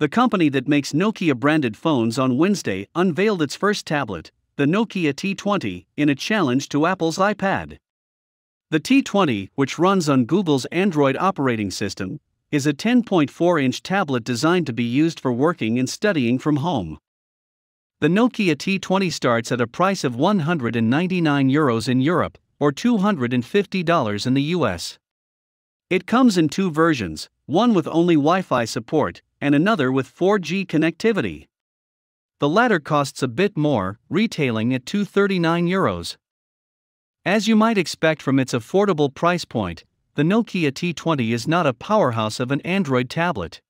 The company that makes Nokia branded phones on Wednesday unveiled its first tablet, the Nokia T20, in a challenge to Apple's iPad. The T20, which runs on Google's Android operating system, is a 10.4 inch tablet designed to be used for working and studying from home. The Nokia T20 starts at a price of 199 euros in Europe or $250 in the US. It comes in two versions, one with only Wi Fi support and another with 4G connectivity. The latter costs a bit more, retailing at 239 euros. As you might expect from its affordable price point, the Nokia T20 is not a powerhouse of an Android tablet.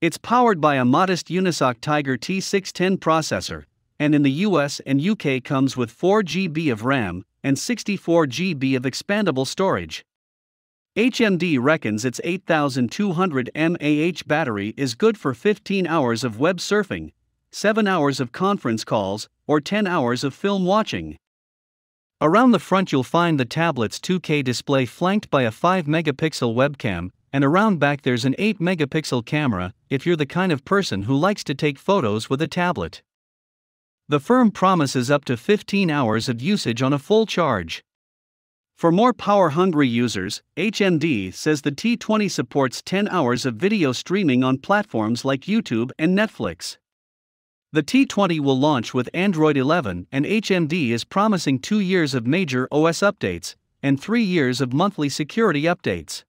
It's powered by a modest Unisoc Tiger T610 processor, and in the US and UK comes with 4GB of RAM and 64GB of expandable storage. HMD reckons its 8200 mAh battery is good for 15 hours of web surfing, 7 hours of conference calls, or 10 hours of film watching. Around the front, you'll find the tablet's 2K display flanked by a 5 megapixel webcam, and around back, there's an 8 megapixel camera if you're the kind of person who likes to take photos with a tablet. The firm promises up to 15 hours of usage on a full charge. For more power-hungry users, HMD says the T20 supports 10 hours of video streaming on platforms like YouTube and Netflix. The T20 will launch with Android 11 and HMD is promising two years of major OS updates and three years of monthly security updates.